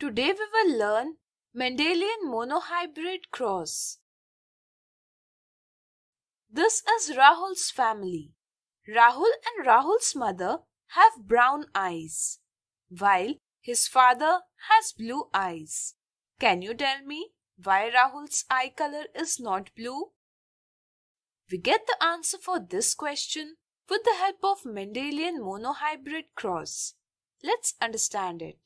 Today we will learn Mendelian monohybrid cross. This is Rahul's family. Rahul and Rahul's mother have brown eyes, while his father has blue eyes. Can you tell me why Rahul's eye color is not blue? We get the answer for this question with the help of Mendelian monohybrid cross. Let's understand it.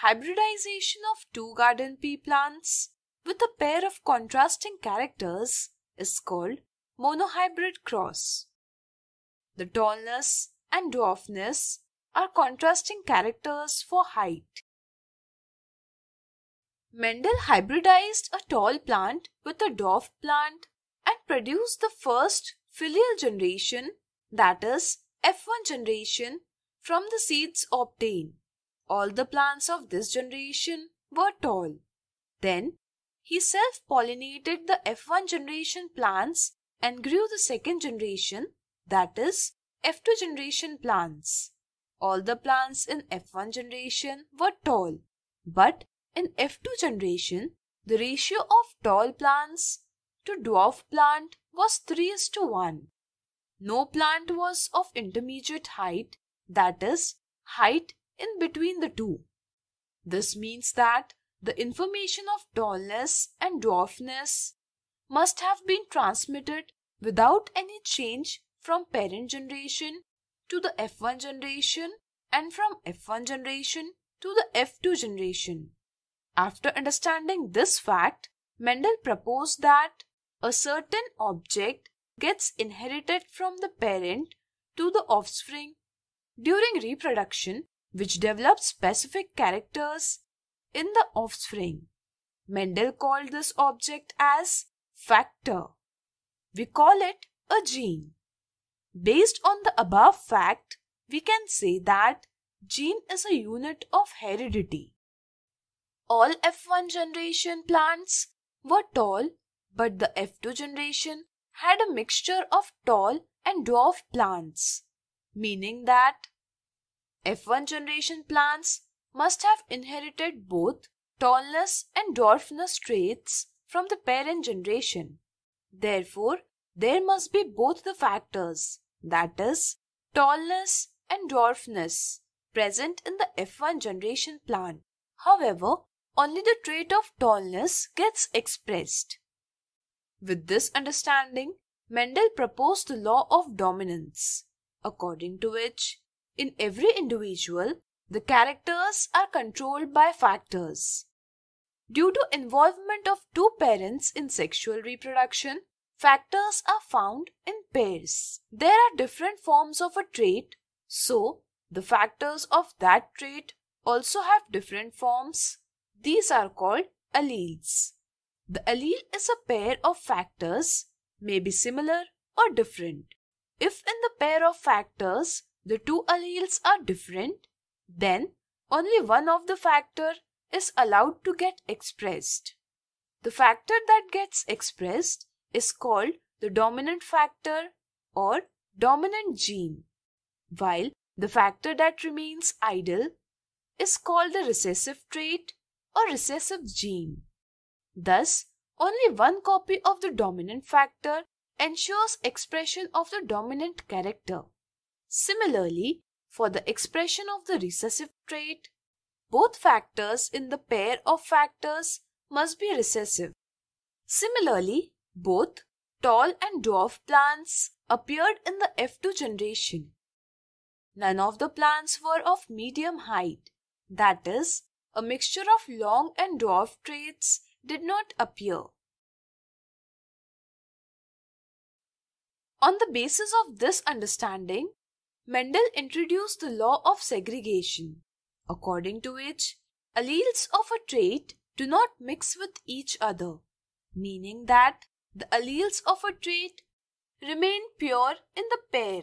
hybridization of two garden pea plants with a pair of contrasting characters is called monohybrid cross. The tallness and dwarfness are contrasting characters for height. Mendel hybridized a tall plant with a dwarf plant and produced the first filial generation, that is, F1 generation, from the seeds obtained. All the plants of this generation were tall. Then he self pollinated the F1 generation plants and grew the second generation, that is, F2 generation plants. All the plants in F1 generation were tall, but in F2 generation, the ratio of tall plants to dwarf plant was 3 is to 1. No plant was of intermediate height, that is, height in between the two. This means that the information of tallness and dwarfness must have been transmitted without any change from parent generation to the F1 generation and from F1 generation to the F2 generation. After understanding this fact, Mendel proposed that a certain object gets inherited from the parent to the offspring during reproduction which develops specific characters in the offspring. Mendel called this object as factor. We call it a gene. Based on the above fact, we can say that gene is a unit of heredity. All F1 generation plants were tall, but the F2 generation had a mixture of tall and dwarf plants, meaning that F1 generation plants must have inherited both tallness and dwarfness traits from the parent generation. Therefore, there must be both the factors, that is, tallness and dwarfness, present in the F1 generation plant. However, only the trait of tallness gets expressed. With this understanding, Mendel proposed the law of dominance, according to which in every individual, the characters are controlled by factors. Due to involvement of two parents in sexual reproduction, factors are found in pairs. There are different forms of a trait, so the factors of that trait also have different forms. These are called alleles. The allele is a pair of factors, may be similar or different. If in the pair of factors the two alleles are different, then only one of the factor is allowed to get expressed. The factor that gets expressed is called the dominant factor or dominant gene, while the factor that remains idle is called the recessive trait or recessive gene. Thus, only one copy of the dominant factor ensures expression of the dominant character. Similarly, for the expression of the recessive trait, both factors in the pair of factors must be recessive. Similarly, both tall and dwarf plants appeared in the F2 generation. None of the plants were of medium height, that is, a mixture of long and dwarf traits did not appear. On the basis of this understanding, Mendel introduced the law of segregation, according to which alleles of a trait do not mix with each other, meaning that the alleles of a trait remain pure in the pair.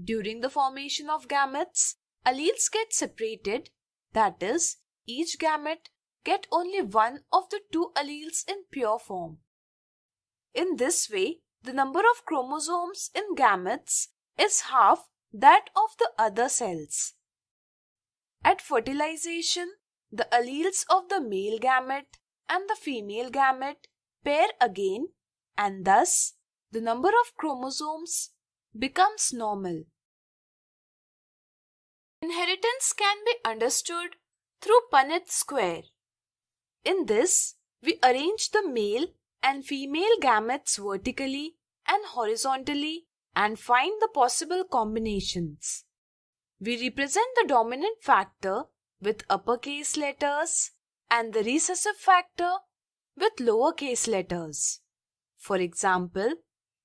During the formation of gametes, alleles get separated, that is, each gamete get only one of the two alleles in pure form. In this way, the number of chromosomes in gametes is half that of the other cells. At fertilization, the alleles of the male gamete and the female gamete pair again and thus the number of chromosomes becomes normal. Inheritance can be understood through Punnett square. In this, we arrange the male and female gametes vertically and horizontally and find the possible combinations. We represent the dominant factor with uppercase letters and the recessive factor with lowercase letters. For example,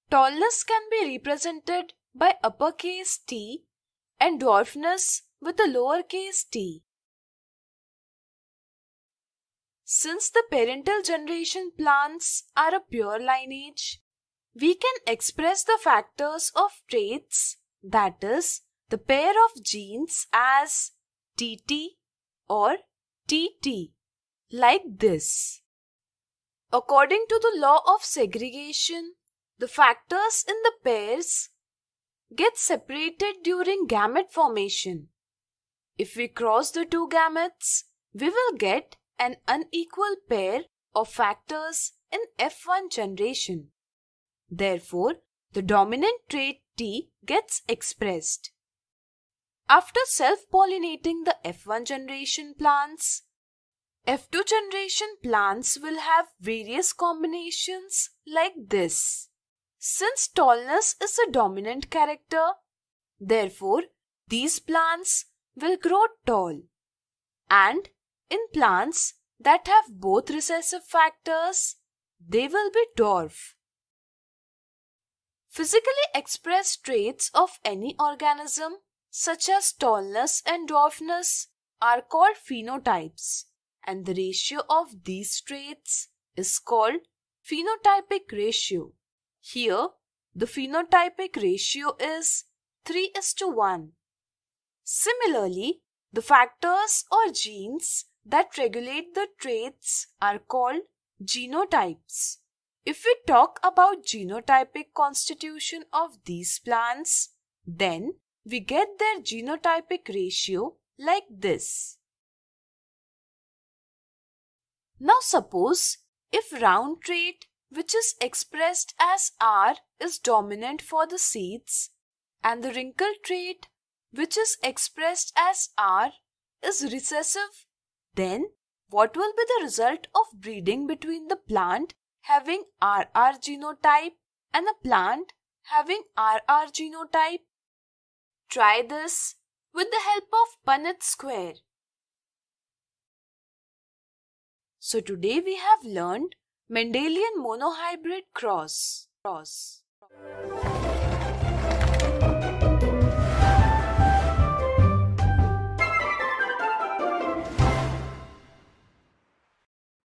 tallness can be represented by uppercase t and dwarfness with a lowercase t. Since the parental generation plants are a pure lineage, we can express the factors of traits, that is, the pair of genes as TT or TT, like this. According to the law of segregation, the factors in the pairs get separated during gamete formation. If we cross the two gametes, we will get an unequal pair of factors in F1 generation. Therefore, the dominant trait T gets expressed. After self-pollinating the F1 generation plants, F2 generation plants will have various combinations like this. Since tallness is a dominant character, therefore these plants will grow tall and in plants that have both recessive factors, they will be dwarf. Physically expressed traits of any organism, such as tallness and dwarfness, are called phenotypes, and the ratio of these traits is called phenotypic ratio. Here, the phenotypic ratio is 3 is to 1. Similarly, the factors or genes that regulate the traits are called genotypes. If we talk about genotypic constitution of these plants, then we get their genotypic ratio like this. Now suppose if round trait which is expressed as R is dominant for the seeds and the wrinkle trait which is expressed as R is recessive then, what will be the result of breeding between the plant having RR genotype and a plant having RR genotype? Try this with the help of Punnett square. So today we have learned Mendelian monohybrid cross. cross.